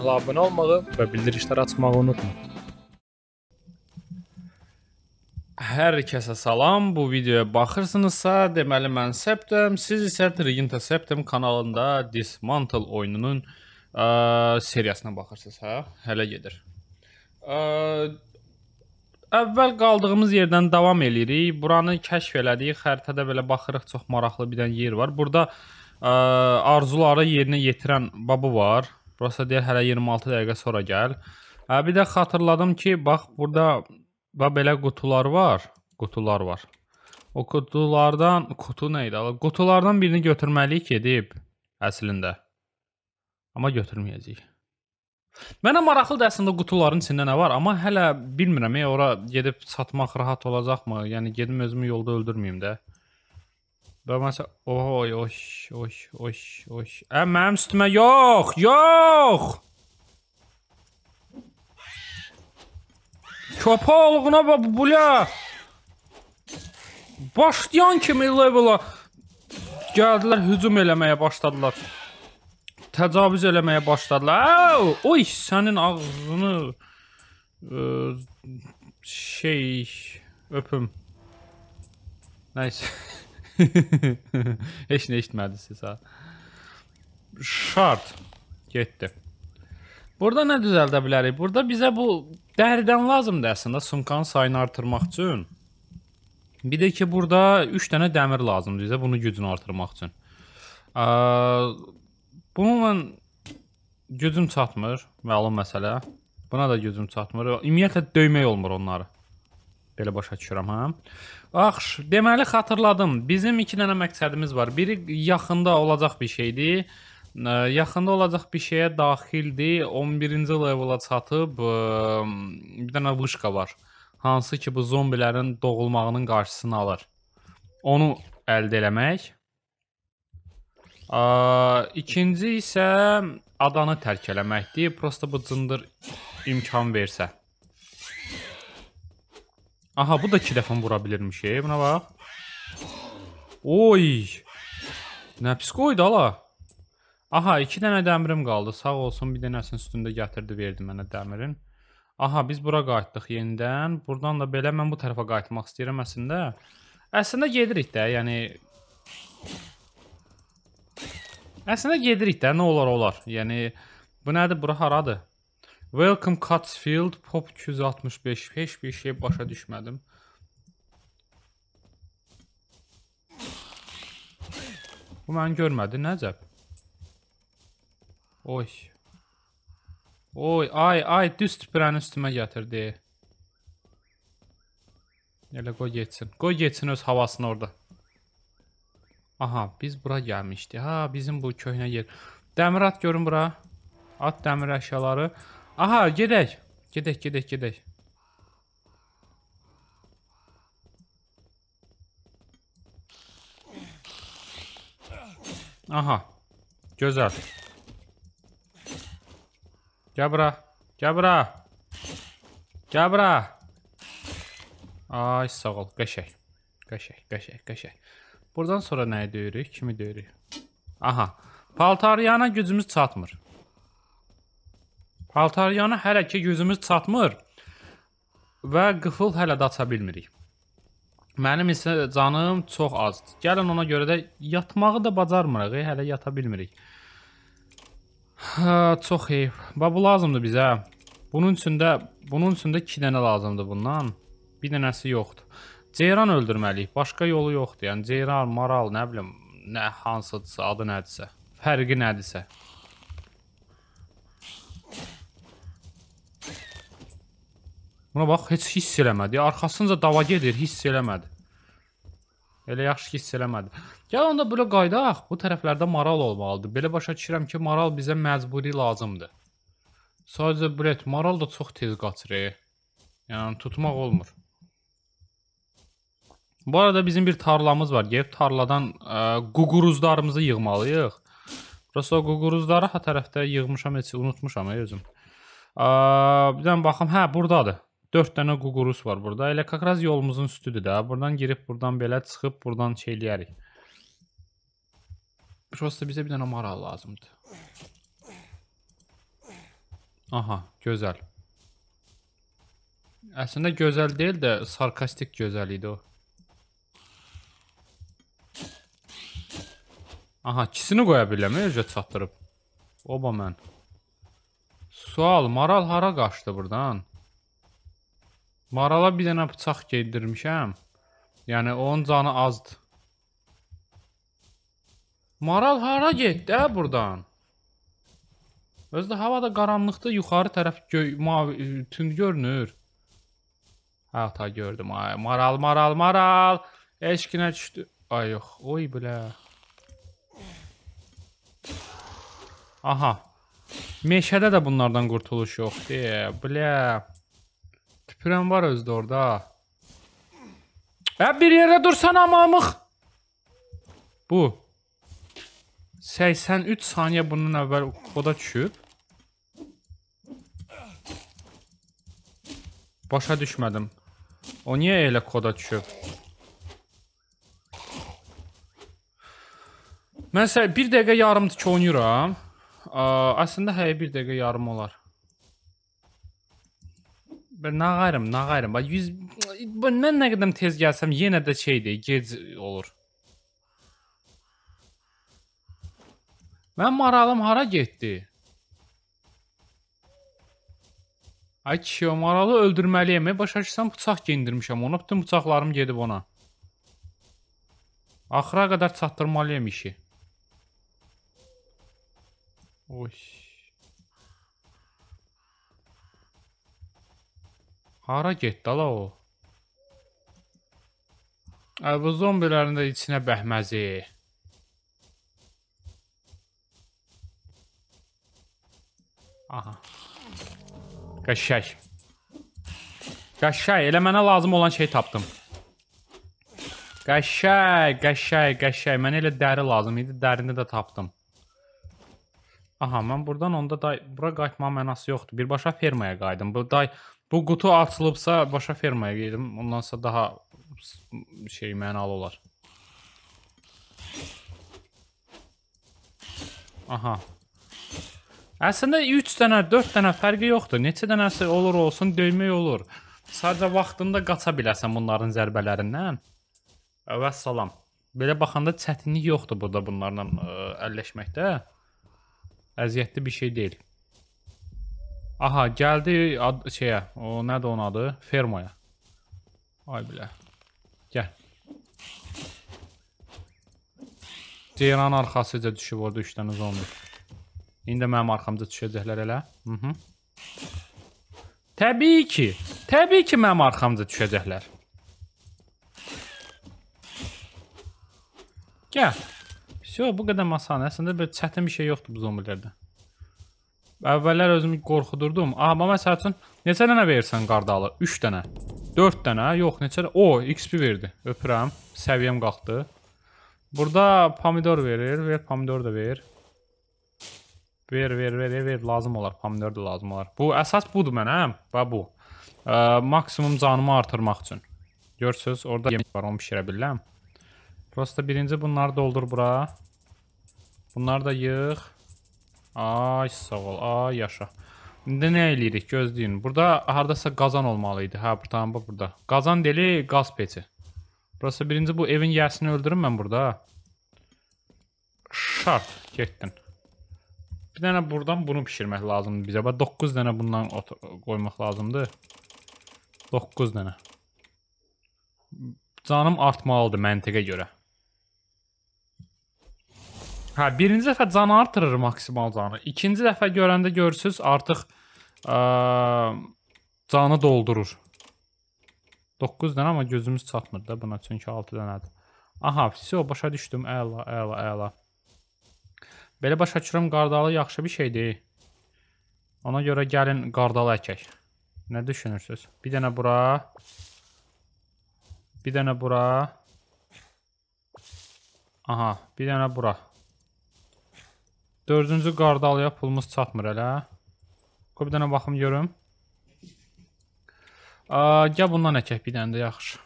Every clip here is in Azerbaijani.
kanala abunə olmağı və bildirişləri açmağı unutmayın. Hər kəsə salam. Bu videoya baxırsınızsa, deməli mən Septem, siz isə Triginta Septem kanalında Dismantle oyununun ə, seriyasına baxırsınız, hə? Hələ gedir. Ə, əvvəl qaldığımız yerdən davam eləyirik. Buranı kəşf elədik. Xəritədə belə baxırıq, çox maraqlı bir dənə yer var. Burada ə, arzuları yerinə yetirən babı var. Burası deyir hələ 26 dəqiqə sonra gəl. Hə bir də xatırladım ki, bax burada bax belə qutular var, qutular var. O qutulardan qutu nə idi? Qutulardan birini götürməliyik edib əslində. Amma götürməyəcəyik. Mənə maraqlıdır əslində qutuların içində nə var, amma hələ bilmirəm, ey ora gedib satmaq rahat olacaqmı? Yəni gedim özümü yolda öldürməyim də. Və məsə oy, oy, oy, oy, oy. Ə äh, mənim üstümə yox, yox. Köpəğlığına bax bula. Başlayan kimi levela gəldilər hücum eləməyə başladılar. Təcavüz eləməyə başladılar. Oy, sənin ağzını ə, e, şey öpüm. Nice. Heç nə içmədisiz ha. Şart. Getdi. Burada nə düzəldə bilərik? Burada bizə bu dəridən lazımdır əslində sumkanın sayını artırmaq üçün. Bir də ki, burada 3 dənə dəmir lazımdır bizə bunu gücünü artırmaq üçün. Bununla gücüm çatmır, məlum məsələ. Buna da gücüm çatmır. Ümumiyyətlə döymək olmur onları. Belə başa düşürəm, hə? Yaxşı, deməli xatırladım. Bizim 2 dənə məqsədimiz var. Biri yaxında olacaq bir şeydir. Yaxında olacaq bir şeyə daxildir. 11-ci levela çatıb bir dənə vışqa var. Hansı ki bu zombilərin doğulmağının qarşısını alır. Onu əldə eləmək. İkinci isə adanı tərk eləməkdir. Prosta bu cındır imkan versə. Aha bu da 2 dəfə vura bilirmiş. Buna bax. Oy. Nə pis qoydu ala. Aha 2 dənə dəmirim qaldı. Sağ olsun bir dənəsinin üstündə gətirdi, verdi mənə dəmirin. Aha biz bura qayıtdıq yenidən. Burdan da belə mən bu tərəfə qayıtmaq istəyirəm əslində. Əslində gedirik də, yəni Əslində gedirik də, nə olar olar. Yəni bu nədir? Bura haradır? Welcome Cutsfield Pop 265 heç bir şey başa düşmədim. Bu məni görmədi, nəcəb. Oy. Oy, ay, ay, düz tüpürəni üstümə gətirdi. Elə qoy geçsin. Qoy geçsin öz havasını orada. Aha, biz bura gəlmişdi. Ha, bizim bu köhnə yer. Dəmir at görün bura. At dəmir əşyaları. Aha, gedək. Gedək, gedək, gedək. Aha. Gözəl. Gəl bura. Gəl bura. Gəl bura. Ay, sağ ol. Qəşək. Qəşək, qəşək, qəşək. Buradan sonra nəyi döyürük? Kimi döyürük? Aha. Paltariyana gücümüz çatmır. Altaryana hələ ki gözümüz çatmır və qıfıl hələ də aça bilmirik. Mənim isə canım çox azdır. Gəlin ona görə də yatmağı da bacarmırıq, e, hələ yata bilmirik. Hə, çox heyf. Bax bu lazımdır bizə. Bunun üçün də bunun üçün də 2 dənə lazımdır bundan. Bir dənəsi yoxdur. Ceyran öldürməliyik. Başqa yolu yoxdur. Yəni ceyran, maral, nə bilim, nə hansısa adı nədirsə, fərqi nədirsə. Buna bax, heç hiss eləmədi. Arxasınca dava gedir, hiss eləmədi. Elə yaxşı ki, hiss eləmədi. Gəl onda belə qaydaq. Bu tərəflərdə maral olmalıdır. Belə başa düşürəm ki, maral bizə məcburi lazımdır. Sadəcə bilet, maral da çox tez qaçır. E. Yəni tutmaq olmur. Bu arada bizim bir tarlamız var. Gəlib tarladan ə, e, ququruzlarımızı yığmalıyıq. Prosta o ququruzları ha tərəfdə yığmışam, heç unutmuşam ə, e, özüm. Ə, e, bir dənə baxım. Hə, burdadır. 4 dənə qugurus var burada. Elə kakraz yolumuzun üstüdür də. Buradan girib, buradan belə çıxıb, buradan şey eləyərik. Prosta bizə bir dənə maral lazımdır. Aha, gözəl. Əslində gözəl deyil də sarkastik gözəl idi o. Aha, ikisini qoya biləmə, özə çatdırıb. Oba mən. Sual, maral hara qaçdı burdan? Marala bir dənə bıçaq geydirmişəm. Hə? Yəni onun canı azdır. Maral hara getdi ə hə, burdan? Özdə hava da qaranlıqda yuxarı tərəf göy mavi e, tünd görünür. Hə, ta gördüm. Ay, maral, maral, maral. Eşkinə düşdü. Ay yox. Oy bilə. Aha. Meşədə də bunlardan qurtuluş yoxdur. E, bilə. Süpürən var özdə orada. Ə, e, bir yerə dursana mamıq. Bu. 83 saniyə bundan əvvəl koda düşüb. Başa düşmədim. O niyə elə koda düşüb? Mən bir dəqiqə yarımdır ki, oynayıram. Ə, əslində həyə bir dəqiqə yarım olar. Nağayrım, nağayrım. Bax 100 mən nə qədər tez gəlsəm yenə də şeydir, gec olur. Mənim maralım hara getdi? Ay kişi, o maralı öldürməliyəm. E, Başa düşsən bıçaq geyindirmişəm ona. Bütün bıçaqlarım gedib ona. Axıra qədər çatdırmalıyam işi. Oy. Hara getdi ala o? Ay, bu zombilərin də içinə bəhməzi. Aha. Qəşək. Qəşək, elə mənə lazım olan şey tapdım. Qəşək, qəşək, qəşək. Mənə elə dəri lazım idi, dərini də tapdım. Aha, mən buradan onda day bura qayıtmağın mənası yoxdur. Birbaşa fermaya qayıdım. Bu day Bu qutu açılıbsa başa fermaya gedim. Ondansa daha şey mənalı olar. Aha. Əslində 3 dənə, 4 dənə fərqi yoxdur. Neçə dənəsi olur olsun döymək olur. Sadəcə vaxtında qaça biləsən bunların zərbələrindən. Və salam. Belə baxanda çətinlik yoxdur burada bunlarla ə, əlləşməkdə. Əziyyətli bir şey deyil. Aha, gəldi ad şeyə. O nədir onun adı? Fermaya. Ay bilə. Gəl. Ceyran arxasıca düşüb orada 3 dənə zombi. İndi mənim arxamca düşəcəklər elə. Mhm. Təbii ki, təbii ki mənim arxamca düşəcəklər. Gəl. Всё, bu qədər masanə. Əslində belə çətin bir şey yoxdur bu zombilərdə. Əvvəllər özümü qorxudurdum. Amma məsəl üçün neçə dənə versən qardalı? 3 dənə. 4 dənə? Yox, neçə? O, XP verdi. Öpürəm. Səviyyəm qalxdı. Burada pomidor verir. Ver pomidor da ver. Ver, ver, ver, ver, ver. Lazım olar. Pomidor da lazım olar. Bu əsas budur mənə. Hə? Və bu. Ə, maksimum canımı artırmaq üçün. Görsüz, orada yemək var, onu pişirə bilirəm. Prosta birinci bunları doldur bura. Bunları da yığ. Ay sağ ol, ay yaşa. İndi nə eləyirik, gözləyin. Burada hardasa qazan olmalı idi. Hə, burdan, bu burada. Qazan deli, qaz peci. Burası birinci bu evin yəsini öldürürüm mən burada. Şart, getdin. Bir dənə buradan bunu pişirmək lazımdır bizə. Bax 9 dənə bundan qoymaq lazımdır. 9 dənə. Canım artmalıdır məntiqə görə. Hə, birinci dəfə can artırır maksimal canı. İkinci dəfə görəndə görürsüz, artıq ə, canı doldurur. 9 dənə amma gözümüz çatmır da buna, çünki 6 dənədir. Aha, всё, başa düşdüm. Əla, əla, əla. Belə başa düşürəm, qardalı yaxşı bir şeydir. Ona görə gəlin qardalı əkək. Nə düşünürsüz? Bir dənə bura. Bir dənə bura. Aha, bir dənə bura. Dördüncü qardalıya pulumuz çatmır elə. Qoy bir dənə baxım görüm. Gəl bundan əkək bir dənə də yaxşı.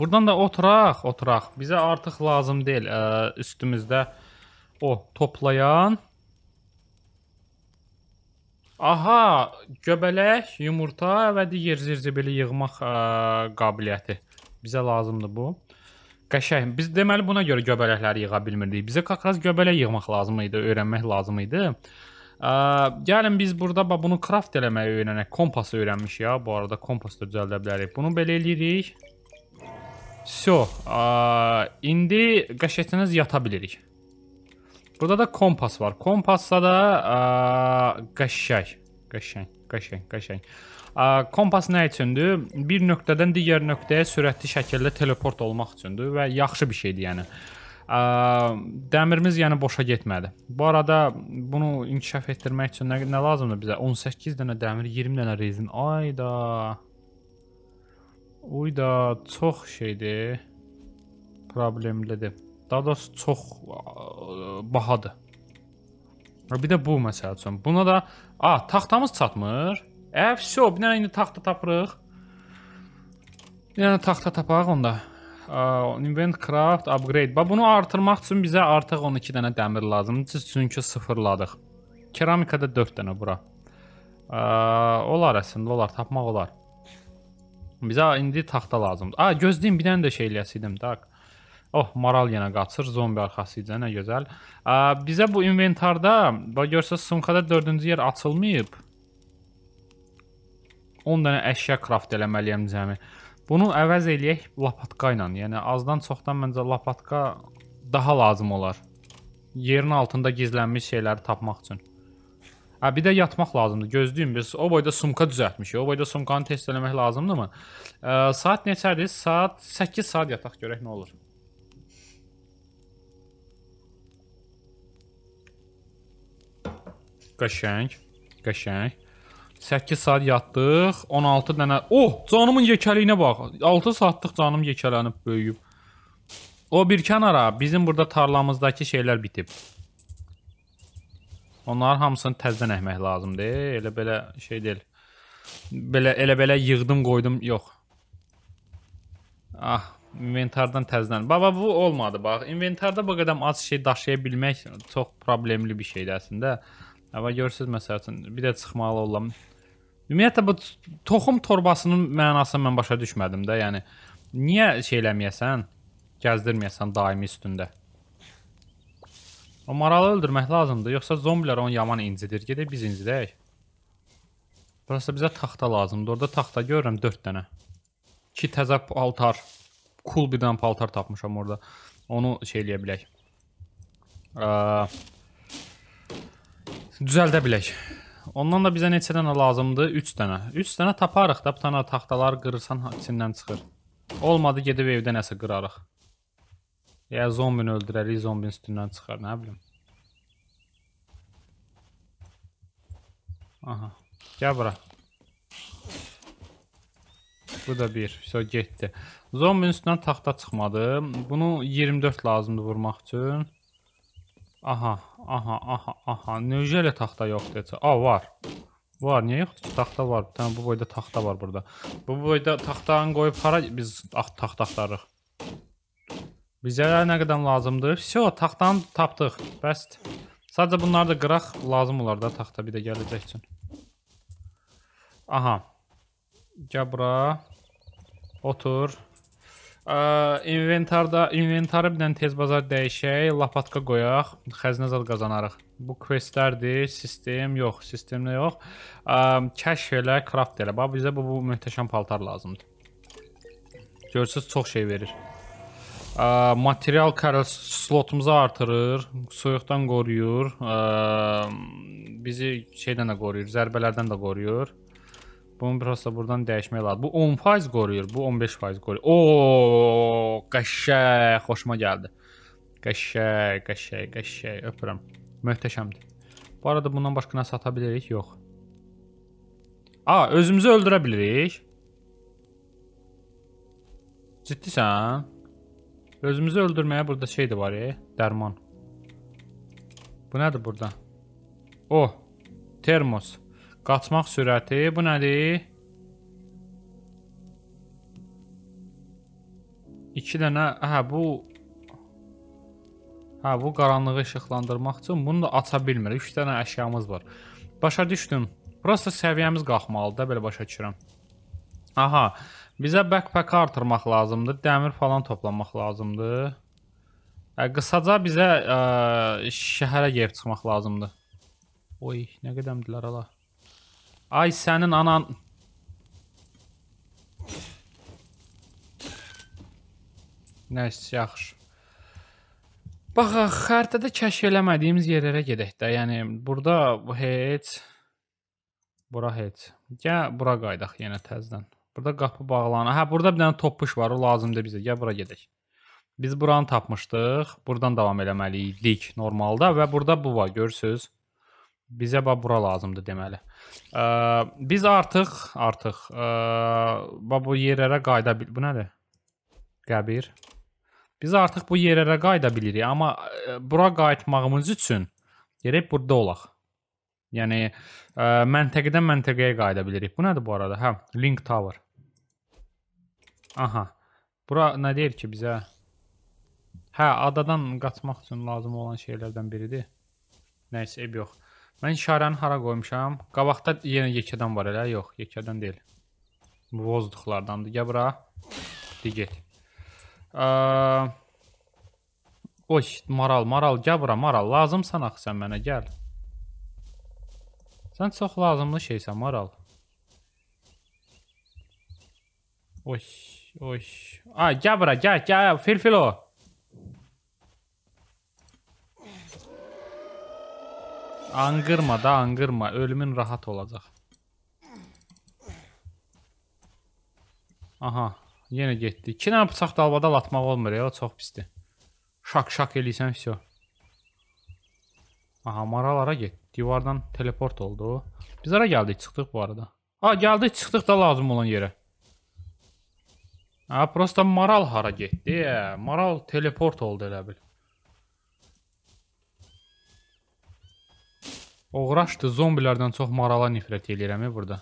Buradan da oturaq, oturaq. Bizə artıq lazım deyil ə, üstümüzdə o toplayan. Aha, göbələk, yumurta və digər zircibili yığmaq ə, qabiliyyəti. Bizə lazımdır bu. Qəşəng. Biz deməli buna görə göbələkləri yığa bilmirdik. Bizə qaqraz göbələk yığmaq lazım idi, öyrənmək lazım idi. Ə, gəlin biz burada bax bunu craft eləməyi öyrənək. Kompas öyrənmiş ya. Bu arada kompas da düzəldə bilərik. Bunu belə eləyirik. So, ə, indi qəşətiniz yata bilirik. Burada da kompas var. Kompassa da ə, qəşəng, qəşəng, qəşəng, qəşəng. Kompas nə üçündür? Bir nöqtədən digər nöqtəyə sürətli şəkildə teleport olmaq üçündür və yaxşı bir şeydir, yəni. Dəmirimiz yəni boşa getmədi. Bu arada bunu inkişaf etdirmək üçün nə, nə lazımdır bizə? 18 dənə dəmir, 20 dənə rezin. Ayda. Uyda çox şeydir. Problemlidir. Daha doğrusu çox bahadır. Bir də bu məsəl üçün. Buna da a taxtamız çatmır. Ə, vəsə, bir dənə indi taxta tapırıq. Bir dənə taxta tapaq onda. Uh, invent craft upgrade. Bax bunu artırmaq üçün bizə artıq 12 dənə dəmir lazımdır. Çünki sıfırladıq. Keramikada 4 dənə bura. Uh, olar əslində, olar, tapmaq olar. Bizə indi taxta lazımdır. A, gözləyin bir dənə də şey eləyəsidim, tak. Oh, maral yenə qaçır, zombi arxası ilə nə gözəl. A, bizə bu inventarda, bax görürsüz, sumkada 4-cü yer açılmayıb. 10 dənə əşya kraft eləməliyəm cəmi. Bunu əvəz eləyək lapatka ilə. Yəni azdan çoxdan məncə lapatka daha lazım olar. Yerin altında gizlənmiş şeyləri tapmaq üçün. Hə bir də yatmaq lazımdır. Gözləyin biz. O boyda sumka düzəltmişik. O boyda sumkanı test eləmək lazımdırmı? E, saat neçədir? Saat 8 saat yataq görək nə olur. Qəşəng. Qəşəng. 8 saat yatdıq, 16 dənə. Oh, canımın yekəliyinə bax. 6 saatlıq canım yekələnib böyüyüb. O bir kənara, bizim burada tarlamızdakı şeylər bitib. Onların hamısını təzdən əkmək lazımdır. Elə belə şey deyil. Belə elə belə yığdım, qoydum, yox. Ah, inventardan təzdən. Baba bu olmadı bax. İnventarda bu qədər az şey daşıya bilmək çox problemli bir şeydir əslində. Amma görürsüz məsəl üçün bir də çıxmalı olam. Ümumiyyətlə bu toxum torbasının mənasını mən başa düşmədim də. Yəni niyə şey eləməyəsən, gəzdirməyəsən daimi üstündə? O maralı öldürmək lazımdır, yoxsa zombilər onu yaman incidir. Gedək biz incidək. Burası bizə taxta lazımdır. Orada taxta görürəm 4 dənə. 2 təzə paltar. Cool bir dənə paltar tapmışam orada. Onu şey eləyə bilək. Ə, düzəldə bilək. Ondan da bizə neçə dənə lazımdır? 3 dənə. 3 dənə taparıq da, bu tana taxtaları qırırsan içindən çıxır. Olmadı gedib evdə nəsə qırarıq. Ya zombini öldürərik, zombinin üstündən çıxar, nə bilim. Aha. Gəl bura. Bu da bir. Vso getdi. Zombinin üstündən taxta çıxmadı. Bunu 24 lazımdır vurmaq üçün. Aha, aha, aha, aha. Necə elə taxta yoxdur heç? A, var. Var, niyə yoxdur? Taxta var. Bir dənə bu boyda taxta var burada. Bu boyda taxtanı qoyub hara biz ah, taxta axtarırıq. Bizə nə qədər lazımdır? Vəsyo, taxtanı tapdıq. Bəsdir. Sadəcə bunları da qıraq lazım olar da taxta bir də gələcək üçün. Aha. Gəl bura. Otur inventarda inventarı bir dənə tez bazar dəyişək, lapatka qoyaq, xəzinə zad qazanarıq. Bu questlərdir, sistem yox, sistemlə yox. Kəşf elə, craft elə. Bax bizə bu, bu möhtəşəm paltar lazımdır. Görürsüz çox şey verir. Ə, material slotumuzu artırır, soyuqdan qoruyur, ə, bizi şeydən də qoruyur, zərbələrdən də qoruyur. Bunu biraz da buradan dəyişmək lazım. Bu 10% qoruyur, bu 15% qoruyur. O, qəşəng, xoşuma gəldi. Qəşəng, qəşəng, qəşəng. Öpürəm. Möhtəşəmdir. Bu arada bundan başqa nə sata bilərik? Yox. A, özümüzü öldürə bilərik. Ciddisən? Özümüzü öldürməyə burada şey də var, e, dərman. Bu nədir burada? O, termos. Qaçmaq sürəti. Bu nədir? 2 dənə, hə bu Hə bu qaranlığı işıqlandırmaq üçün bunu da aça bilmirik. 3 dənə əşyamız var. Başa düşdüm. Prosta səviyyəmiz qalxmalıdır da belə başa düşürəm. Aha, bizə backpack artırmaq lazımdır. Dəmir falan toplamaq lazımdır. Ə, e, qısaca bizə ə, e, şəhərə gedib çıxmaq lazımdır. Oy, nə qədəmdilər ala? Ay sənin anan... Nəsə, yaxşı. Baxaq, ah, xəritədə kəşf eləmədiyimiz yerlərə gedək də. Yəni burada heç bura heç. Gəl bura qayıdaq yenə təzədən. Burada qapı bağlanır. Hə, burada bir dənə toppuş var, o lazımdır bizə. Gəl bura gedək. Biz buranı tapmışdıq. Burdan davam eləməli idik normalda və burada bu var, görürsüz? Bizə bax bura lazımdır deməli. Ə, biz artıq artıq ə, bax bu yerlərə qayıda bil. Bu nədir? Qəbir. Biz artıq bu yerlərə qayıda bilirik, amma ə, bura qayıtmağımız üçün gərək burada olaq. Yəni ə, məntəqədən məntəqəyə qayıda bilirik. Bu nədir bu arada? Hə, Link Tower. Aha. Bura nə deyir ki bizə? Hə, adadan qaçmaq üçün lazım olan şeylərdən biridir. Nəysə, eb yox. Mən işarəni hara qoymuşam? Qabaqda yenə yekədən var elə? Yox, yekədən deyil. Bu vozduqlardandır. Gəl bura. Di get. Ə... Oy, maral, maral, gəl bura, maral. Lazımsan axı sən mənə, gəl. Sən çox lazımlı şeysən, maral. Oy, oy. Ay, gəl bura, gəl, gəl, fil-fil o. Anqırma da, anqırma. Ölümün rahat olacaq. Aha, yenə getdi. 2 dənə bıçaq dalbadal atmaq olmur ya, çox pisdir. Şak-şak eləyirsən, vəsə. Aha, maralara get. Divardan teleport oldu. Biz ara gəldik, çıxdıq bu arada. A, gəldik, çıxdıq da lazım olan yerə. Ha, prosta maral hara getdi? Ə, hə, maral teleport oldu elə bil. Oğraşdır, zombilərdən çox marala nifrət eləyirəm e, burada.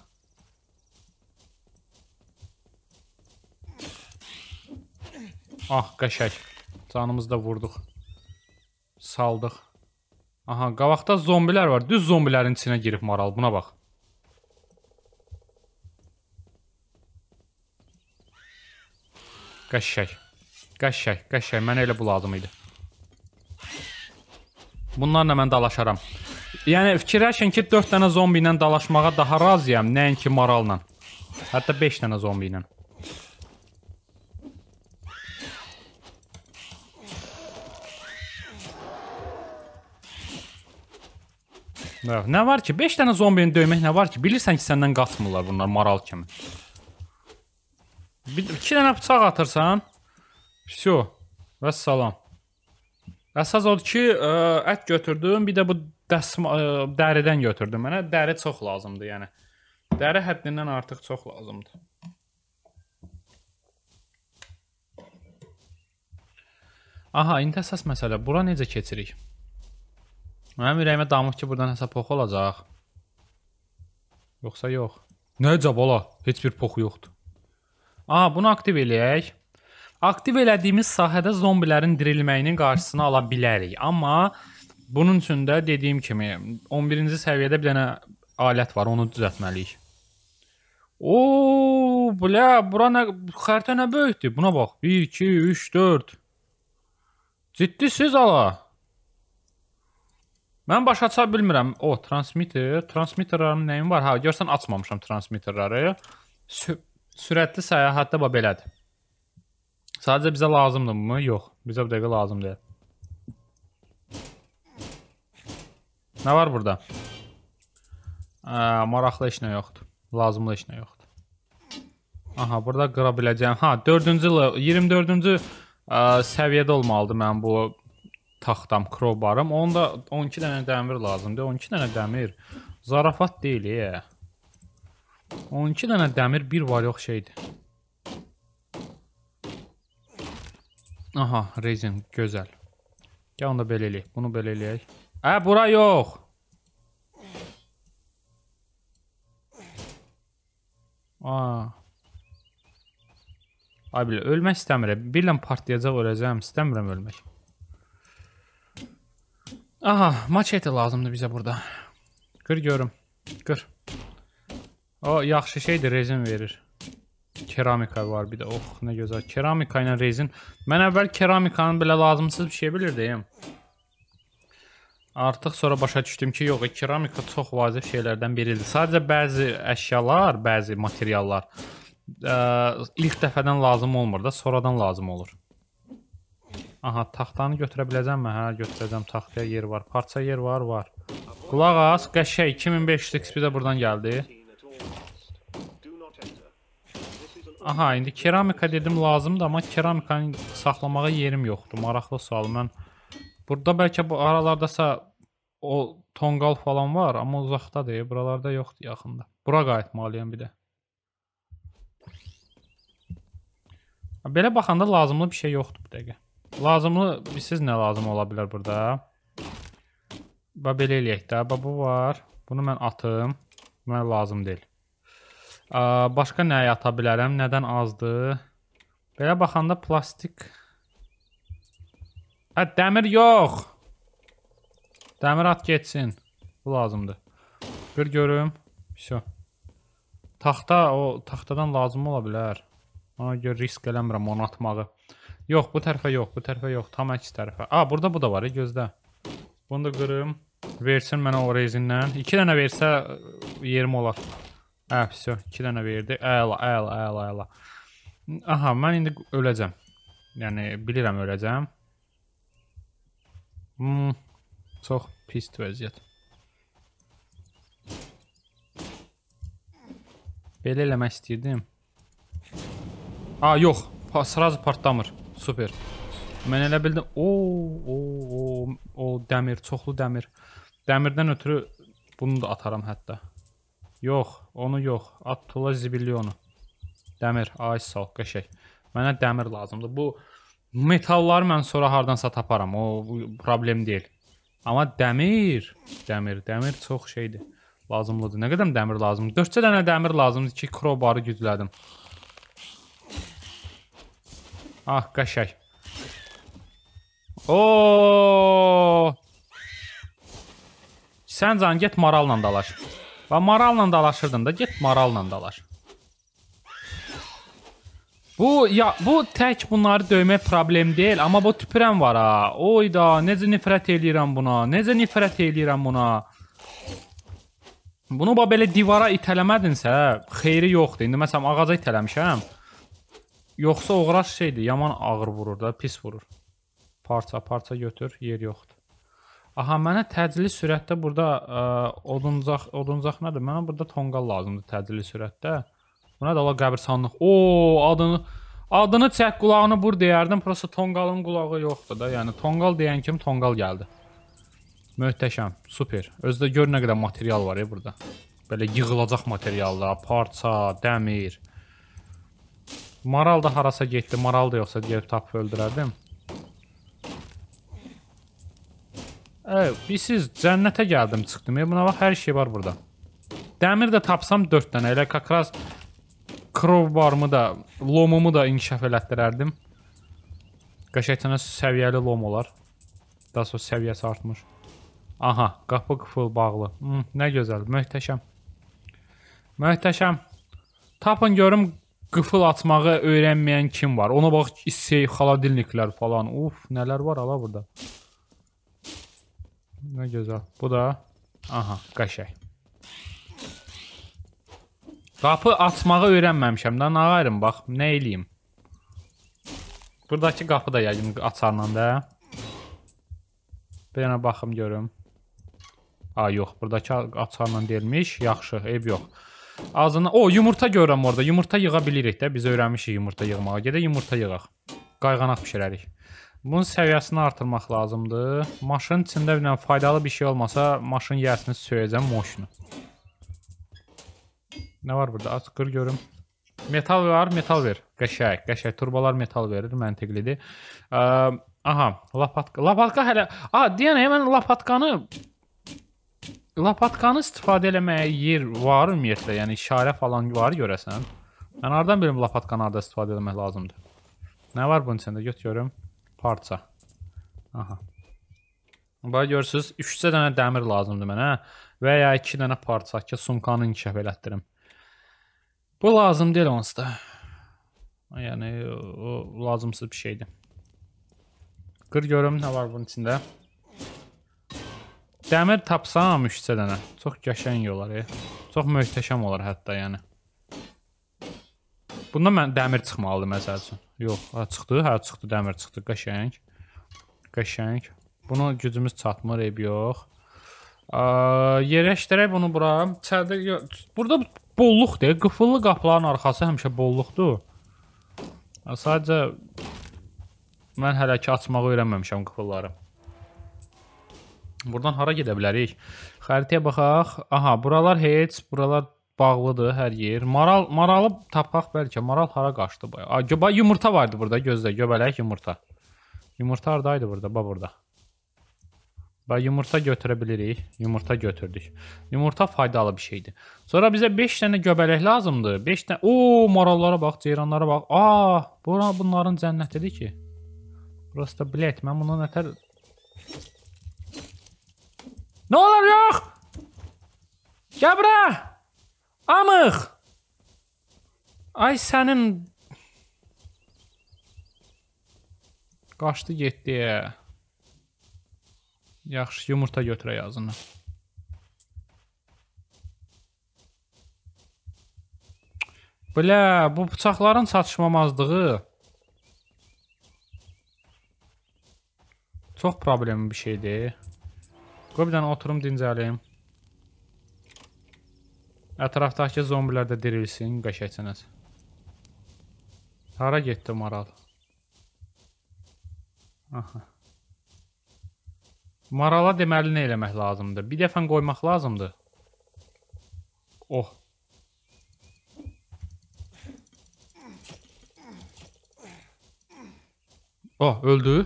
Ah, qəşək. Canımızı da vurduq. Saldıq. Aha, qabaqda zombilər var. Düz zombilərin içinə girib maral. Buna bax. Qəşək. Qəşək, qəşək. Mənə elə bu lazım idi. Bunlarla mən dalaşaram. Yəni fikirləşin ki, 4 dənə zombi ilə dalaşmağa daha razıyam, nəinki maralla. Hətta 5 dənə zombi ilə. Yox, nə var ki? 5 dənə zombini döymək nə var ki? Bilirsən ki, səndən qaçmırlar bunlar maral kimi. 2 dənə bıçaq atırsan, vəssalam. Əsas odur ki, ə, ət götürdüm, bir də bu dəsmal e, dəridən götürdüm mənə. Dəri çox lazımdır, yəni. Dəri həddindən artıq çox lazımdır. Aha, indi əsas məsələ bura necə keçirik? Mənim ürəyimə damır ki, burdan həsə pox olacaq. Yoxsa yox. Necə bala? Heç bir pox yoxdur. Aha, bunu aktiv eləyək. Aktiv elədiyimiz sahədə zombilərin dirilməyinin qarşısını ala bilərik, amma Bunun üçün də dediyim kimi 11-ci səviyyədə bir dənə alət var, onu düzəltməliyik. O, bля, bura nə xəritə nə böyükdür. Buna bax. 1 2 3 4. Ciddisiz ala. Mən başa aça bilmirəm. O, transmitter, transmitterların nəyin var? Ha, görsən açmamışam transmitterları. Sü sürətli səyahətdə bax belədir. Sadəcə bizə lazımdır mı? Yox, bizə bu dəqiqə lazım deyil. Nə var burada? Ə, maraqlı heç nə yoxdur. Lazımlı heç nə yoxdur. Aha, burada qıra biləcəyim. Ha, 4-cü 24-cü səviyyədə olmalıdır mənim bu taxtam, crowbarım. Onun da 12 dənə dəmir lazımdır. 12 dənə dəmir zarafat deyil, e. 12 dənə dəmir bir var yox şeydir. Aha, rezin gözəl. Gəl onda belə eləyək. Bunu belə eləyək. Hə, bura yox. Aa. Ay bilə, ölmək istəmirəm. Birlən partlayacaq öləcəm. İstəmirəm ölmək. Aha, maçete lazımdır bizə burada. Qır görüm. Qır. O, yaxşı şeydir, rezin verir. Keramika var bir də. Oh, nə gözəl. Keramika ilə rezin. Mən əvvəl keramikanın belə lazımsız bir şey bilirdiyim. Artıq sonra başa düşdüm ki, yox, keramika çox vacib şeylərdən biridir. Sadəcə bəzi əşyalar, bəzi materiallar ə, e, ilk dəfədən lazım olmur da, sonradan lazım olur. Aha, taxtanı götürə biləcəmmi? Hə, götürəcəm. Taxtaya yer var, parça yer var, var. Qulaq as, qəşəng 2500 XP də burdan gəldi. Aha, indi keramika dedim lazımdır, amma keramikanı saxlamağa yerim yoxdur. Maraqlı sual. Mən Burada bəlkə bu aralardasa o tonqal falan var, amma uzaqdadır, buralarda yoxdur yaxında. Bura qayıtmalıyam bir də. Belə baxanda lazımlı bir şey yoxdur bu dəqiqə. Lazımlı, siz nə lazım ola bilər burada? Və belə eləyək də, bə, bu var. Bunu mən atım, mənə lazım deyil. Başqa nəyə ata bilərəm, nədən azdır? Belə baxanda plastik... Hə, dəmir yox! Yox! Dəmir at getsin. Bu lazımdır. Bir görüm. Vəsə. Taxta, o taxtadan lazım ola bilər. Ona görə risk eləmirəm onu atmağı. Yox, bu tərəfə yox, bu tərəfə yox, tam əks tərəfə. A, burada bu da var, e, gözlə. Bunu da qırım. Versin mənə o rezindən. 2 dənə versə e, yerim olar. Hə, vəsə, 2 dənə verdi. Əla, əla, əla, əla. Aha, mən indi öləcəm. Yəni bilirəm öləcəm. Hmm. Çox pisdir vəziyyət. Belə eləmək istəyirdim. A, yox. Pa, srazı partlamır. Super. Mən elə bildim. O, o, o, o dəmir, çoxlu dəmir. Dəmirdən ötürü bunu da ataram hətta. Yox, onu yox. At tula zibilyonu. Dəmir, ay sağ, qəşəng. Mənə dəmir lazımdır. Bu metalları mən sonra hardansa taparam. O problem deyil. Amma dəmir, dəmir, dəmir çox şeydir. Lazımlıdır. Nə qədər dəmir lazımdır? 4 dənə dəmir lazımdır ki, krobarı güclədim. Ah, qəşəng. O! Sən can get maralla dalaş. Va maralla dalaşırdın da, get maralla dalaş. Bu ya bu tək bunları döymək problem deyil, amma bu tüpürən var ha. Oy da, necə nifrət eləyirəm buna. Necə nifrət eləyirəm buna. Bunu bax belə divara itələmədinsə, xeyri yoxdur. İndi məsələn ağaca itələmişəm. Yoxsa oğraş şeydir, yaman ağır vurur da, pis vurur. Parça parça götür, yer yoxdur. Aha, mənə təcili sürətdə burada ə, oduncaq, oduncaq nədir? Mənə burada tonqal lazımdır təcili sürətdə. Buna da ola qəbirstanlıq. O, adını adını çək qulağını vur deyərdim. Prosta tonqalın qulağı yoxdur da. Yəni tonqal deyən kim tonqal gəldi. Möhtəşəm, super. Özdə gör nə qədər material var ya burada. Belə yığılacaq materiallar, parça, dəmir. Maral da harasa getdi. Maral da yoxsa gəlib tapıb öldürərdim. Ey, bilsiz cənnətə gəldim, çıxdım. Ya buna bax hər şey var burada. Dəmir də tapsam 4 dənə. Elə kakras crowbarımı da, lomumu da inkişaf elətdirərdim. Qəşək sənə səviyyəli lom olar. Daha sonra səviyyəsi artmış. Aha, qapı qıfıl bağlı. Hmm, nə gözəl, möhtəşəm. Möhtəşəm. Tapın görüm qıfıl açmağı öyrənməyən kim var? Ona bax, issey, xaladilniklər falan. Uf, nələr var ala burada. Nə gözəl. Bu da aha, qəşəng. Qapı açmağı öyrənməmişəm də, nə ayrım bax, nə eləyim? Buradakı qapı da yəqin açarla da. Bir yana baxım görüm. A, yox, buradakı açarla deyilmiş. Yaxşı, eyb yox. Ağzına, o, yumurta görürəm orada. Yumurta yığa bilirik də, biz öyrənmişik yumurta yığmağa. Gedək yumurta yığaq. Qayğanaq bişirərik. Bunun səviyyəsini artırmaq lazımdır. Maşın içində bir faydalı bir şey olmasa, maşın yərsini söyəcəm moşunu. Nə var burada? Aç qır görüm. Metal var, metal ver. Qəşəng, qəşəng turbalar metal verir, məntiqlidir. Ə, aha, lapatka. Lapatka hələ A, deyən həmin lapatkanı lapatkanı istifadə eləməyə yer var ümumiyyətlə, yəni işarə falan var görəsən. Mən hardan bilim lapatkanı harda istifadə etmək lazımdır? Nə var bunun içində? Göt görüm. Parça. Aha. Bax görürsüz, 3-3 dənə dəmir lazımdır mənə hə? və ya 2 dənə parça ki, sumkanı inkişaf elətdirim. Bu lazım deyil onsuz da. Yəni o lazımsız bir şeydir. Qır görüm nə var bunun içində. Dəmir tapsam 3 dənə. Çox qəşəng olar. E. Çox möhtəşəm olar hətta yəni. Bundan mən dəmir çıxmalıdır məsəl üçün. Yox, ha çıxdı, hə çıxdı, dəmir çıxdı, qəşəng. Qəşəng. Buna gücümüz çatmır, eyb yox. Yerləşdirək bunu bura. İçəridə burada bolluqdur. Qıfıllı qapıların arxası həmişə bolluqdur. Sadəcə mən hələ ki açmağı öyrənməmişəm qıfılları. Buradan hara gedə bilərik? Xəritəyə baxaq. Aha, buralar heç, buralar bağlıdır hər yer. Maral maralı tapaq bəlkə. Maral hara qaçdı baya? Ay, yumurta vardı burada, gözlə, göbələk yumurta. Yumurta hardaydı burada? Bax burada. Və yumurta götürə bilirik. Yumurta götürdük. Yumurta faydalı bir şeydir. Sonra bizə 5 dənə göbələk lazımdır. 5 dənə. O, marallara bax, ceyranlara bax. A, bura bunların cənnətidir ki. Burası da bilet. Mən buna nətər Nə olar yox? Gəl bura. Amıq. Ay sənin Qaçdı getdi. Yaxşı, yumurta götürək ağzına. Bilə, bu bıçaqların çatışmamazlığı çox problemli bir şeydir. Qoy bir dənə oturum dincəlim. Ətrafdakı zombilər də dirilsin, qəşəçsiniz. Hara getdi maral? Aha. Marala deməli nə eləmək lazımdır? Bir dəfə qoymaq lazımdır. Oh. Oh, öldü.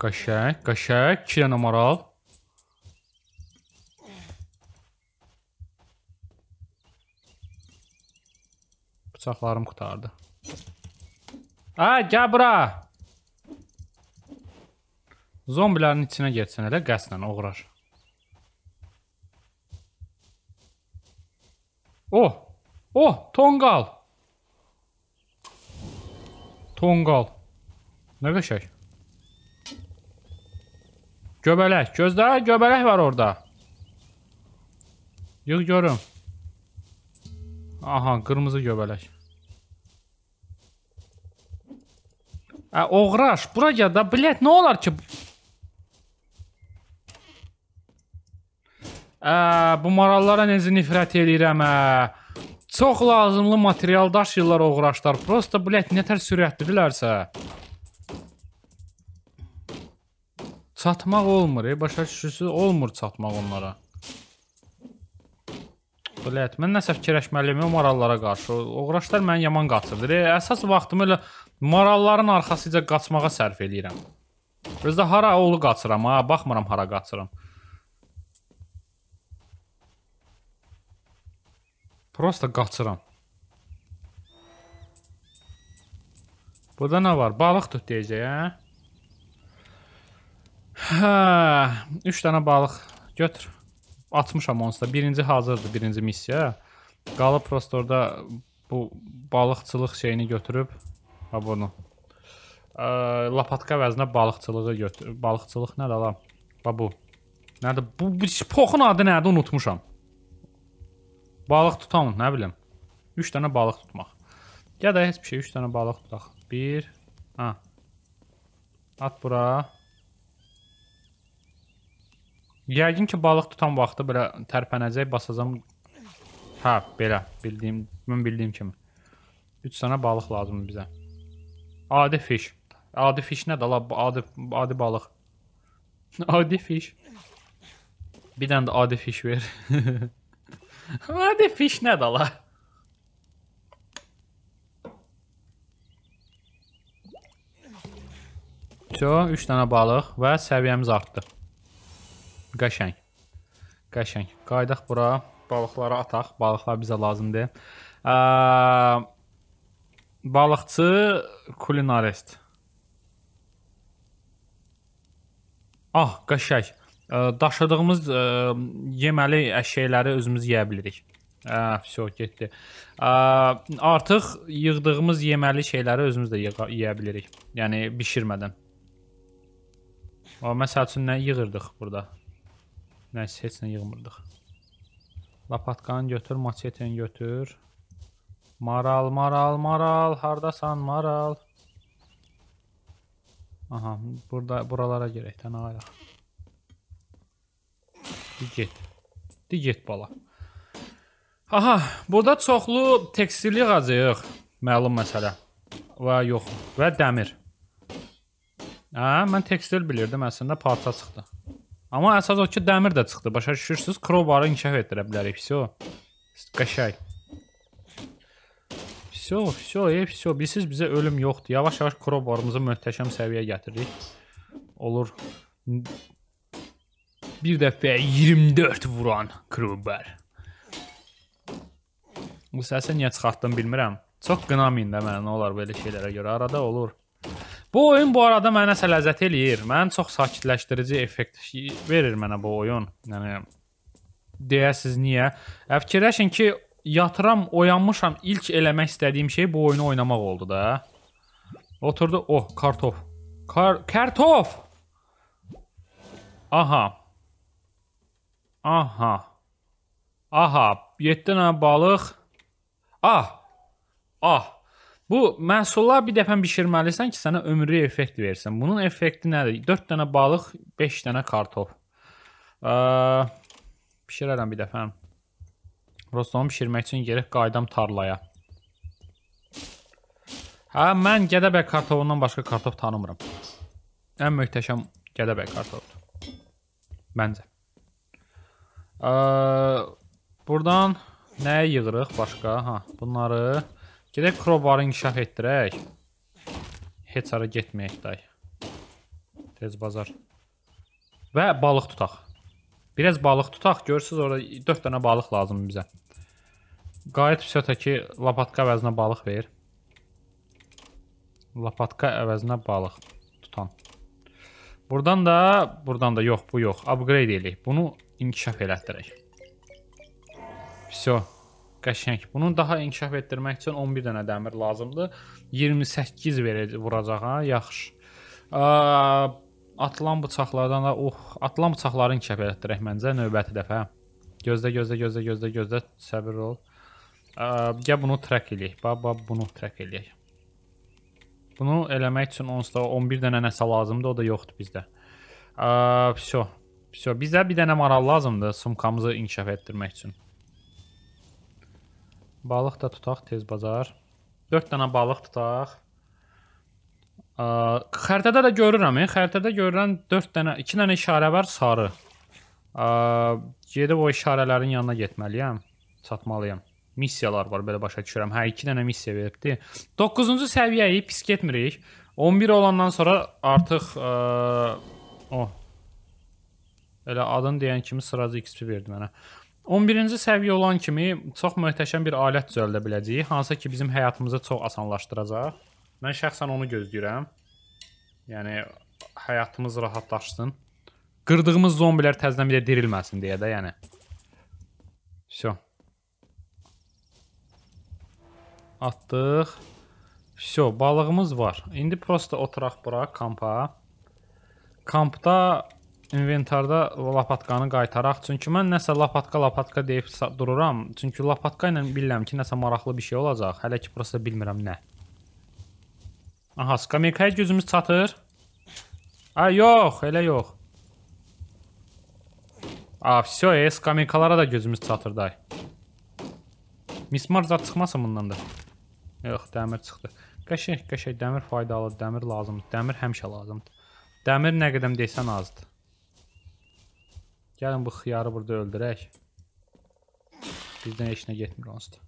Qaşək, qaşək, 2 dənə maral. Bıçaqlarım qutardı. Ay, gəl bura. Zombilərin içinə getsən elə qəsdən oğrar. Oh! Oh! Tonqal! Tonqal. Nə qəşək. Göbələk. Gözdə göbələk var orada. Yığ görüm. Aha, qırmızı göbələk. Ə, oğraş. Bura gəl da. Bilət, nə olar ki? Ə, bu marallara necə nifrət eləyirəm. Ə. Çox lazımlı material daşıyırlar oğraşlar. Prosta, blət, nə tər sürətlidirlərsə. Çatmaq olmur, e, başa düşürsüz, olmur çatmaq onlara. Blət, mən nəsə fikirləşməliyəm o marallara qarşı. Oğraşlar məni yaman qaçırdır. E, əsas vaxtımı elə maralların arxasıca qaçmağa sərf eləyirəm. Özdə hara oğlu qaçıram, ha, baxmıram hara qaçıram. Prosta qaçıram. Burada nə var? Balıq tut deyəcək, hə? Hə, 3 dənə balıq götür. Atmışam onsuz da. Birinci hazırdır, birinci missiya. Qalıb prosta orada bu balıqçılıq şeyini götürüb ha bunu. Ə, lapatka vəzinə balıqçılığı götür. Balıqçılıq nədir lan? Bax bu. Nədir? Bu, bu poxun adı nədir? Unutmuşam. Balıq tutam, nə bilim. 3 dənə balıq tutmaq. Ya da heç bir şey, 3 dənə balıq tutaq. 1 ha. At bura. Yəqin ki, balıq tutan vaxtı belə tərpənəcək, basacam. Hə, belə, bildiyim, mən bildiyim kimi. 3 dənə balıq lazımdır bizə. Adi fiş. Adi fiş nədir? La adi adi balıq. Adi fiş. Bir dənə də adi fiş ver. Hajde fiš ne dala. So, 3 dənə balıq və səviyyəmiz artdı. Qəşəng. Qəşəng. Qaydaq bura, balıqları ataq. Balıqlar bizə lazımdır. Ə, balıqçı kulinarist. Ah, qəşəng daşıdığımız ə, e, yeməli əşyaları özümüz yeyə bilirik. Hə, vəsyo getdi. Ə, artıq yığdığımız yeməli şeyləri özümüz də yığa, yeyə bilirik. Yəni bişirmədən. Amma məsəl üçün nə yığırdıq burada? Nəsə heç nə yığmırdıq. Lapatkanı götür, maçetini götür. Maral, maral, maral, hardasan maral? Aha, burada buralara girək, tənə ayaq. Di get. Di get bala. Aha, burada çoxlu tekstil yığacağıq. Məlum məsələ. Və yox, və dəmir. Hə, mən tekstil bilirdim, əslində parça çıxdı. Amma əsas o ki, dəmir də çıxdı. Başa düşürsüz, krobarı inkişaf etdirə bilərik. Всё. Qəşəng. Всё, всё, ey, всё. Bilirsiniz, bizə ölüm yoxdur. Yavaş-yavaş krobarımızı möhtəşəm səviyyəyə gətiririk. Olur bir dəfə 24 vuran Kruger. Bu səsi niyə çıxartdım bilmirəm. Çox qınamayın da mənə, nə olar belə şeylərə görə arada olur. Bu oyun bu arada mənə sələzət eləyir. Mən çox sakitləşdirici effekt verir mənə bu oyun. Yəni deyəsiz niyə? Ə fikirləşin ki, yatıram, oyanmışam, ilk eləmək istədiyim şey bu oyunu oynamaq oldu da. Oturdu, oh, kartof. Kar kartof. Aha. Aha. Aha, 7 dənə balıq. Ah. Ah. Bu məhsullar bir dəfə bişirməlisən ki, sənə ömürlük effekt versin. Bunun effekti nədir? 4 dənə balıq, 5 dənə kartof. Ə, bişirərəm bir dəfə. Rostonu bişirmək üçün gerək qaydam tarlaya. Hə, mən Gədəbəy kartofundan başqa kartof tanımıram. Ən möhtəşəm Gədəbəy kartofdur. Məncə. Buradan nəyə yığırıq başqa? Ha, bunları gedək krobarı inkişaf etdirək. Heç hara getməyək day. Tez bazar. Və balıq tutaq. Biraz balıq tutaq. Görürsüz orada 4 dənə balıq lazımdır bizə. Qayıt psiyotəki lapatka əvəzinə balıq verir. Lapatka əvəzinə balıq tutan. Buradan da, buradan da yox, bu yox. Upgrade eləyik. Bunu və inkişaf elətdirək. Vso. Qəşəng. Bunu daha inkişaf etdirmək üçün 11 dənə dəmir lazımdır. 28 verəcək vuracaq ha. Yaxşı. Atılan bıçaqlardan da oh, atılan bıçaqları inkişaf elətdirək məncə növbəti dəfə. Gözlə, gözlə, gözlə, gözlə, gözlə, səbir ol. Gəl bunu track eləyək. Bax, bax bunu track eləyək. Bunu eləmək üçün onsuz da 11 dənə nəsə lazımdır, o da yoxdur bizdə. Vso. Vsyo, bizə bir dənə maral lazımdır sumkamızı inkişaf etdirmək üçün. Balıq da tutaq tez bazar. 4 dənə balıq tutaq. Xəritədə də görürəm, e? xəritədə görürəm 4 dənə, 2 dənə işarə var sarı. Gedib o işarələrin yanına getməliyəm, çatmalıyam. Missiyalar var, belə başa düşürəm. Hə, 2 dənə missiya veribdi. 9-cu səviyyəyi pis getmirik. 11 olandan sonra artıq o oh, Elə adını deyən kimi sıraca XP verdi mənə. 11-ci səviyyə olan kimi çox möhtəşəm bir alət düzəldə biləcəyik, hansı ki bizim həyatımızı çox asanlaşdıracaq. Mən şəxsən onu gözləyirəm. Yəni həyatımız rahatlaşsın. Qırdığımız zombilər təzədən bir də dirilməsin deyə də, yəni. Vso. Atdıq. Vso, balığımız var. İndi prosta oturaq bura kampa. Kampda inventarda lapatkanı qaytaraq. Çünki mən nəsə lapatka lapatka deyib dururam. Çünki lapatka ilə bilirəm ki, nəsə maraqlı bir şey olacaq. Hələ ki, prosta bilmirəm nə. Aha, skamerkaya gözümüz çatır. Ay, yox, elə yox. A, vsyo, e, skamerkalara da gözümüz çatır, day. Mismar zat çıxmasın bundan da. Yox, dəmir çıxdı. Qəşək, qəşək, dəmir faydalı, dəmir lazımdır. Dəmir həmişə lazımdır. Dəmir nə qədəm desən azdır. Gəlin bu xiyarı burada öldürək. Bizdən heç nə getmir onsuz da.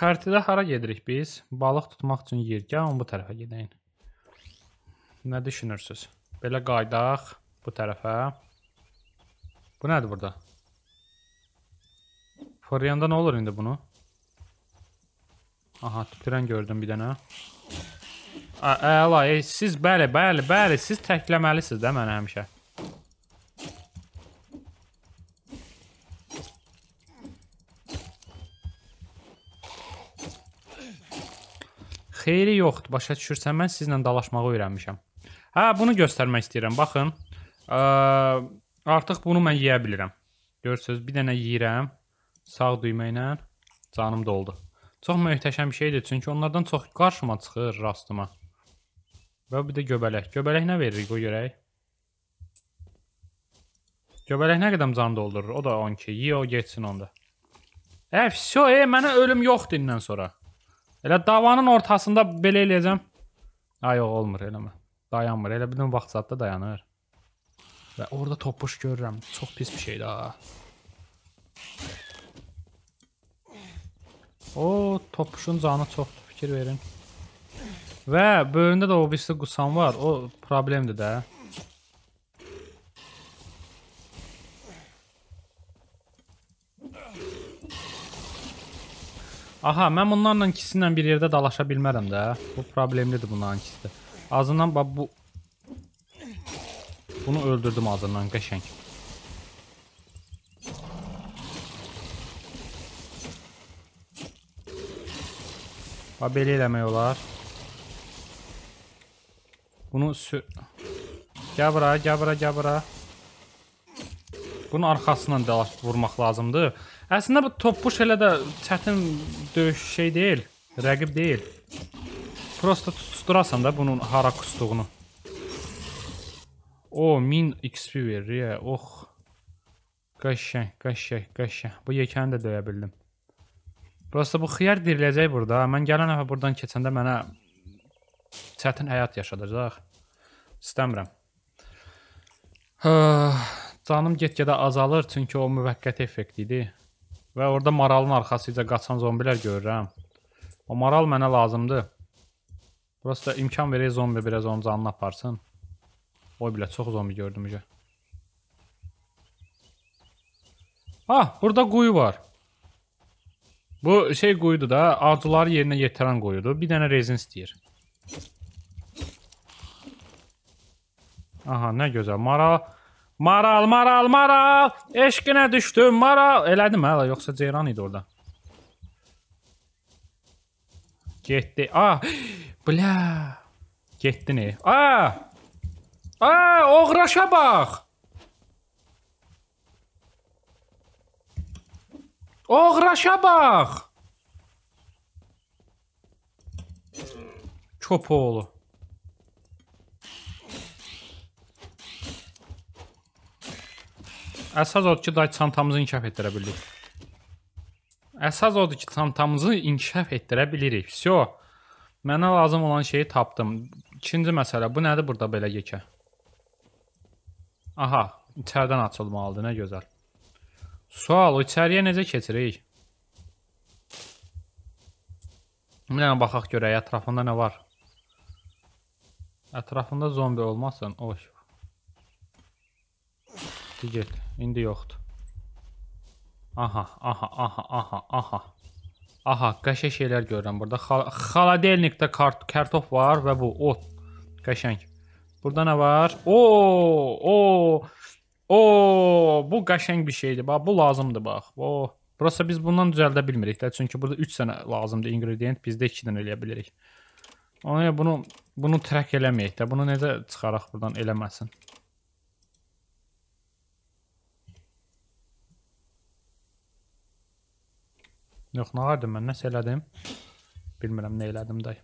Xərtidə hara gedirik biz? Balıq tutmaq üçün yergah, onun bu tərəfə gedəyin. Nə düşünürsüz? Belə qaydaq bu tərəfə. Bu nədir burada? Foriyanda nə olur indi bunu? Aha, tüpürən gördüm bir dənə. Əla, siz bəli, bəli, bəli, siz təkləməlisiniz də mənə həmişə. Xeyri yoxdur, başa düşürsən, mən sizlə dalaşmağı öyrənmişəm. Hə, bunu göstərmək istəyirəm. Baxın. Ə, artıq bunu mən yeyə bilirəm. Görürsüz, bir dənə yeyirəm sağ düymə ilə. Canım doldu. Çox möhtəşəm şeydir, çünki onlardan çox qarşıma çıxır rastıma. Və bir də göbələk. Göbələk nə verir qoy görək? Göbələk nə qədər can doldurur? O da 12. Yey o getsin onda. Ə, vəsə, e, mənə ölüm yoxdur indən sonra. Elə davanın ortasında belə eləyəcəm. Ay yox, olmur eləmə. Dayanmır. Elə birdən vaxt saatda dayanır. Və orada topuş görürəm. Çox pis bir şeydir ha. O topuşun canı çoxdur, fikir verin. Və böyründə də o birisi qusan var. O problemdir də. Aha, mən bunlarla ikisindən bir yerdə dalaşa bilmərəm də. Bu problemlidir bunların ikisi də. Azından bax bu bunu öldürdüm azından qəşəng. Bax belə eləmək olar. Bunu sür... Gəl bura, gəl bura, gəl bura. Bunun arxasından dalaş vurmaq lazımdır. Əslində bu toppuş elə də çətin döyüş şey deyil, rəqib deyil. Prosta tutdurasan da bunun hara qustuğunu. O 1000 XP verir. Ox. Oh. Qəşəng, qəşəng, qəşəng. Bu yekəni də döyə bildim. Prosta bu xiyar diriləcək burada. Mən gələn dəfə buradan keçəndə mənə çətin həyat yaşadacaq. İstəmirəm. Hə, canım get-gedə azalır çünki o müvəqqəti effekt idi. Və orada maralın arxasıca qaçan zombilər görürəm. O maral mənə lazımdır. Burası da imkan verək zombi biraz onun canını aparsın. Oy bilə, çox zombi gördüm ki. Ha, ah, burada quyu var. Bu şey quyudur da, arzuları yerinə yetirən quyudur. Bir dənə rezin istəyir. Aha, nə gözəl. Maral... Maral, maral, maral. Eşqinə düşdüm, maral. Elədim hələ, yoxsa ceyran idi orada. Getdi. Ah, bля. Getdi ne? Ah! Ah, oğraşa bax. Oğraşa bax. Köpoğlu. Əsas odur ki, day çantamızı inkişaf etdirə bilirik. Əsas odur ki, çantamızı inkişaf etdirə bilirik. Vsyo. Mənə lazım olan şeyi tapdım. İkinci məsələ, bu nədir burada belə yekə? Aha, içəridən açılmalıdır, nə gözəl. Sual, içəriyə necə keçirik? Bir dənə baxaq görək, ətrafında nə var? Ətrafında zombi olmasın, oy. Di get. İndi yoxdur. Aha, aha, aha, aha, aha. Aha, qəşəng şeylər görürəm burada. Xal xaladelnikdə kart kartof var və bu ot. Qəşəng. Burada nə var? O, o, o, bu qəşəng bir şeydir. Bax, bu lazımdır bax. O. Prosta biz bundan düzəldə bilmirik də, çünki burada 3 sənə lazımdır ingredient, bizdə 2 dənə eləyə bilirik. Ona görə bunu bunu trək eləməyək də. Bunu necə çıxaraq burdan eləməsin? Yox, nə elədim mən, nəsə elədim. Bilmirəm nə elədim day.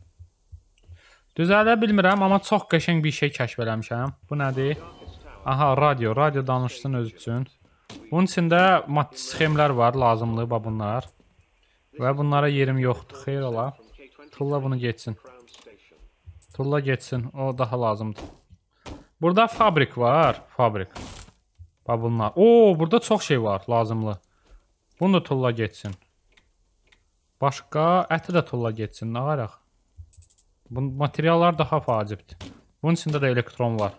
Düzəldə bilmirəm, amma çox qəşəng bir şey kəşf eləmişəm. Bu nədir? Aha, radio. Radio danışsın öz üçün. Bunun içində mat sxemlər var, lazımlığı bax bunlar. Və bunlara yerim yoxdur. Xeyr ola. Tulla bunu geçsin. Tulla geçsin. O daha lazımdır. Burada fabrik var. Fabrik. Bax bunlar. Oo, burada çox şey var lazımlı. Bunu da tulla geçsin. Başqa əti də tulla getsin, nə araq? Bu materiallar daha vacibdir. Bunun içində də elektron var.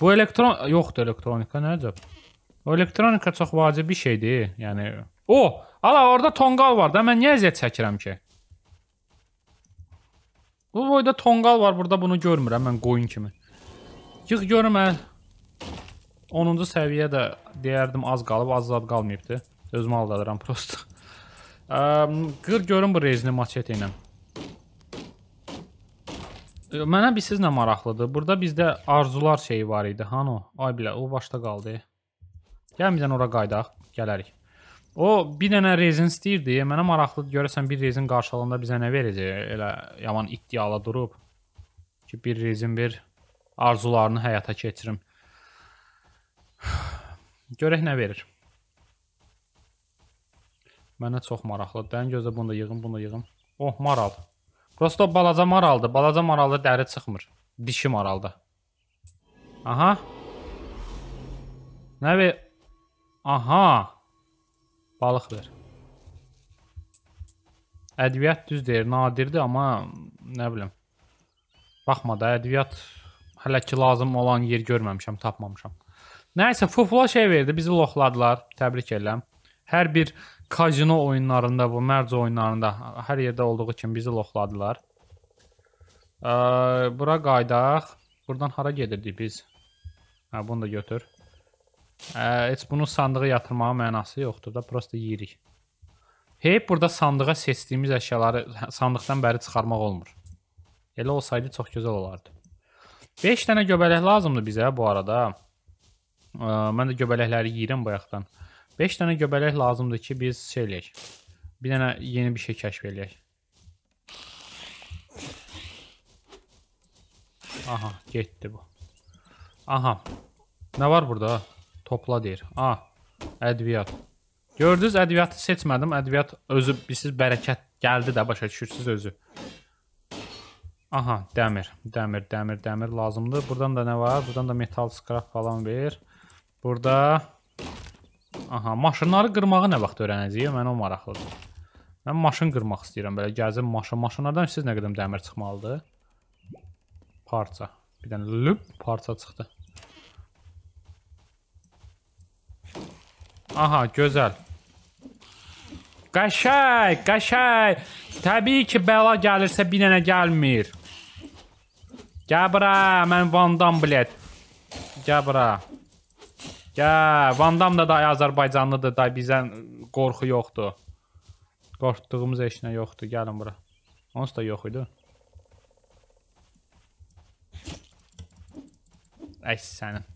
Bu elektron yoxdur elektronika nəcəb? O elektronika çox vacib bir şeydir. Yəni o, ala orada tonqal var da mən niyə əziyyət çəkirəm ki? Bu boyda tonqal var, burada bunu görmürəm mən qoyun kimi. Yığ görüm mən 10-cu səviyyə də deyərdim az qalıb, az zad qalmayıbdı. Özümü aldadıram prosta. Qır görüm bu rezini maçeti ilə. Mənə bir sizlə maraqlıdır. Burada bizdə arzular şeyi var idi. Hanı? Ay bilə, o başda qaldı. Gəl bizdən ora qaydaq, gələrik. O bir dənə rezin istəyirdi. Mənə maraqlıdır. Görəsən bir rezin qarşılığında bizə nə verəcək? Elə yaman iddiala durub ki, bir rezin ver, arzularını həyata keçirim. Görək nə verir. Mənə çox maraqlıdır. Ən gözə bunu da yığım, bunu da yığım. Oh, maral. Prosto balaca maraldır. Balaca maralda dəri çıxmır. Dişi maralda. Aha. Nə ver? Aha. Balıq ver. Ədviyyat düz deyir, nadirdir, amma nə bilim. Baxma da, ədviyyat hələ ki lazım olan yer görməmişəm, tapmamışam. Nəysə, Fufula şey verdi, bizi loxladılar. Təbrik edirəm. Hər bir kazino oyunlarında, bu mərc oyunlarında hər yerdə olduğu kimi bizi loxladılar. E, bura qayıdaq. Buradan hara gedirdik biz? Hə, bunu da götür. Ə, heç bunu sandığa yatırmağın mənası yoxdur da, prosta yeyirik. Hep burada sandığa seçdiyimiz əşyaları sandıqdan bəri çıxarmaq olmur. Elə olsaydı çox gözəl olardı. 5 dənə göbələk lazımdır bizə bu arada. Ə, mən də göbələkləri yeyirəm bayaqdan. 5 dənə göbələk lazımdır ki, biz şey eləyək. Bir dənə yeni bir şey kəşf eləyək. Aha, getdi bu. Aha. Nə var burada? Topla deyir. A, ədviyyat. Gördünüz, ədviyyatı seçmədim. Ədviyyat özü, bilirsiniz, bərəkət gəldi də başa düşürsüz özü. Aha, dəmir, dəmir, dəmir, dəmir lazımdır. Buradan da nə var? Buradan da metal scrap falan verir. Burada Aha, maşınları qırmağı nə vaxt öyrənəcəyik? Mən o maraqlıdır. Mən maşın qırmaq istəyirəm. Belə gəzim maşın. Maşınlardan siz nə qədər dəmir çıxmalıdır? Parça. Bir dənə lüb parça çıxdı. Aha, gözəl. Qəşəng, qəşəng. Təbii ki, bəla gəlirsə bir dənə gəlmir. Gəl bura, mən vandam, blət. Gəl bura. Gəl, Van Dam da dayı Azərbaycanlıdır, dayı bizdən qorxu yoxdur. Qorxduğumuz heç nə yoxdur. Gəlin bura. Onsuz da yox idi. Əks sənin.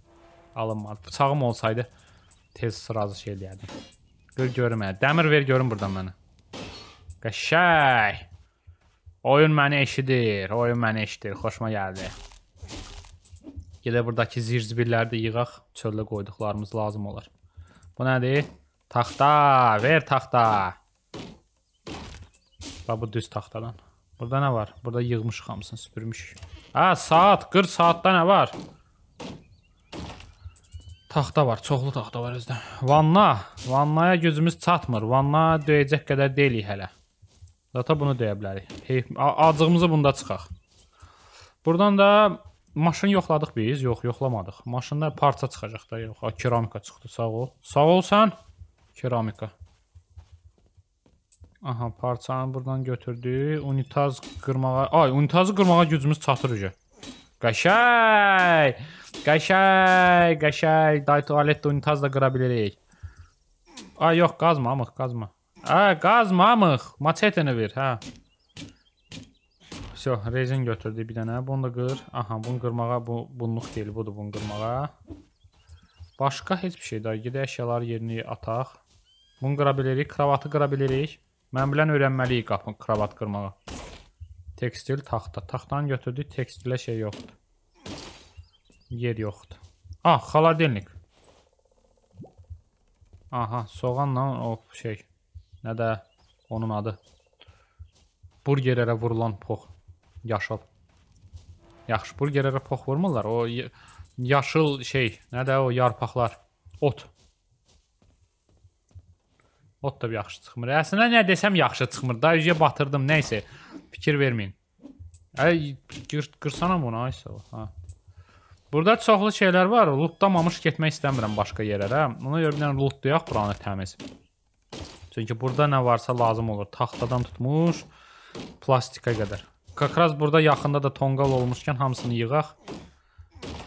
Alınmadı. Bıçağım olsaydı tez sırazı şey eləyərdim. Gör görüm mənə. Dəmir ver görüm burdan mənə. Qəşəy. Oyun məni eşidir. Oyun məni eşidir. Xoşuma gəldi. Gedə buradakı zircbirləri də yığaq. Çöldə qoyduqlarımız lazım olar. Bu nədir? Taxta. Ver taxta. Bax, bu düz taxtadan. Burada nə var? Burada yığmışıq hamısını, süpürmüşük. Hə, saat. 40 saatda nə var? Taxta var, çoxlu taxta var özdə. Vanna. Vannaya gözümüz çatmır. Vanna döyəcək qədər deyilik hələ. Zata bunu döyə bilərik. Heyf, acığımızı bunda çıxaq. Buradan da maşın yoxladıq biz, yox, yoxlamadıq. Maşınlar parça çıxacaq da, yox. A, keramika çıxdı, sağ ol. Sağ ol sən. Keramika. Aha, parçanı buradan götürdü. Unitaz qırmağa, ay, unitazı qırmağa gücümüz çatır uca. Qəşəy! Qəşəy, qəşəy. Day tualetdə unitaz da qıra bilərik. Ay, yox, qazmamıq, qazma. Ay, qazmamıq. Maçetini ver, hə. Все, rezin götürdü bir dənə. Bunu da qır. Aha, bunu qırmağa bu bunluq deyil, budur bunu qırmağa. Başqa heç bir şey daha. Gedə əşyaları yerini ataq. Bunu qıra bilirik, kravatı qıra bilirik. Mən bilən öyrənməliyik qapı kravat qırmağa. Tekstil, taxta. Taxtanı götürdük, tekstilə şey yoxdur. Yer yoxdur. Ah, xaladelnik. Aha, soğanla o şey. Nə də onun adı. Burgerlərə vurulan pox. Yaşıl. Yaxşı, burgerlərə pox vurmurlar. O yaşıl şey, nə də o yarpaqlar. Ot. Ot da yaxşı çıxmır. Əslində nə desəm yaxşı çıxmır. Da yüzə batırdım. Nə isə fikir verməyin. Ay qır, qırsanam onu aysa. Ha. Burada çoxlu şeylər var. Lootlamamış getmək istəmirəm başqa yerlərə. Ona görə bir dənə lootlayaq buranı təmiz. Çünki burada nə varsa lazım olur. Taxtadan tutmuş plastika qədər. Как раз burada yaxında da tonqal olmuşkən hamısını yığaq.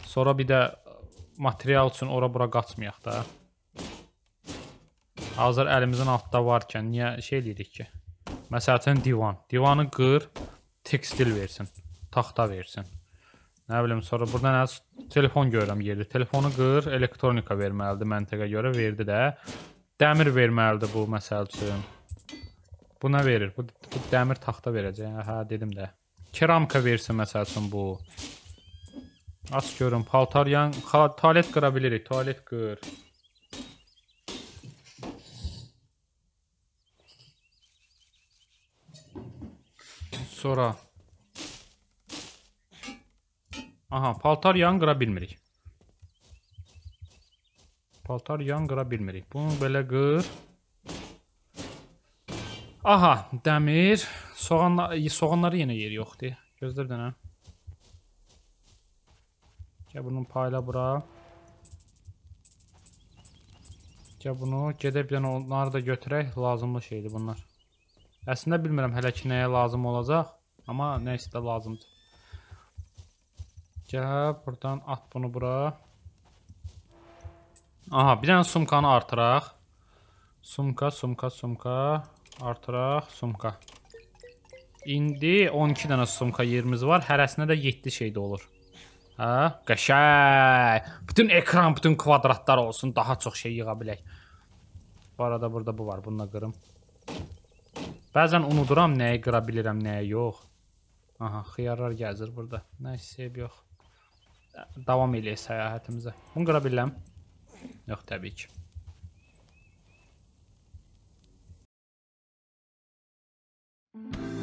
Sonra bir də material üçün ora-bura qaçmayaq da. Hazır əlimizin altında varkən niyə şey eləyirik ki? Məsələn, divan. Divanı qır, tekstil versin, taxta versin. Nə bilim, sonra burada nə telefon görürəm yerdə. Telefonu qır, elektronika verməlidir məntiqə görə, verdi də. Dəmir verməlidir bu məsəl üçün. Bu nə verir? Bu, bu dəmir taxta verəcək. Hə, dedim də keramka versin məsəl üçün bu. Aç görüm, paltar yan, tualet qıra bilirik, tualet qır. Sonra Aha, paltar yan qıra bilmirik. Paltar yan qıra bilmirik. Bunu belə qır. Aha, dəmir. Soğanla, soğanları yenə yeri yoxdur. Gözlər dənə. Gəl bunun payla bura. Gəl bunu. Gedə bir dənə onları da götürək. Lazımlı şeydir bunlar. Əslində bilmirəm hələ ki nəyə lazım olacaq. Amma nə isə də lazımdır. Gəl buradan at bunu bura. Aha bir dənə sumkanı artıraq. Sumka, sumka, sumka. Artıraq, sumka. Sumka. İndi 12 dənə sumka yerimiz var. Hərəsinə də 7 şey də olur. Hə? Qəşəng. Bütün ekran, bütün kvadratlar olsun, daha çox şey yığa bilək. Bu arada burada bu var. Bunu da qırım. Bəzən unuduram nəyi qıra bilirəm, nəyi yox. Aha, xiyarlar gəzir burada. Nə hissəyib yox. Davam eləyək səyahətimizə. Bunu qıra bilirəm. Yox, təbii ki. Thank you.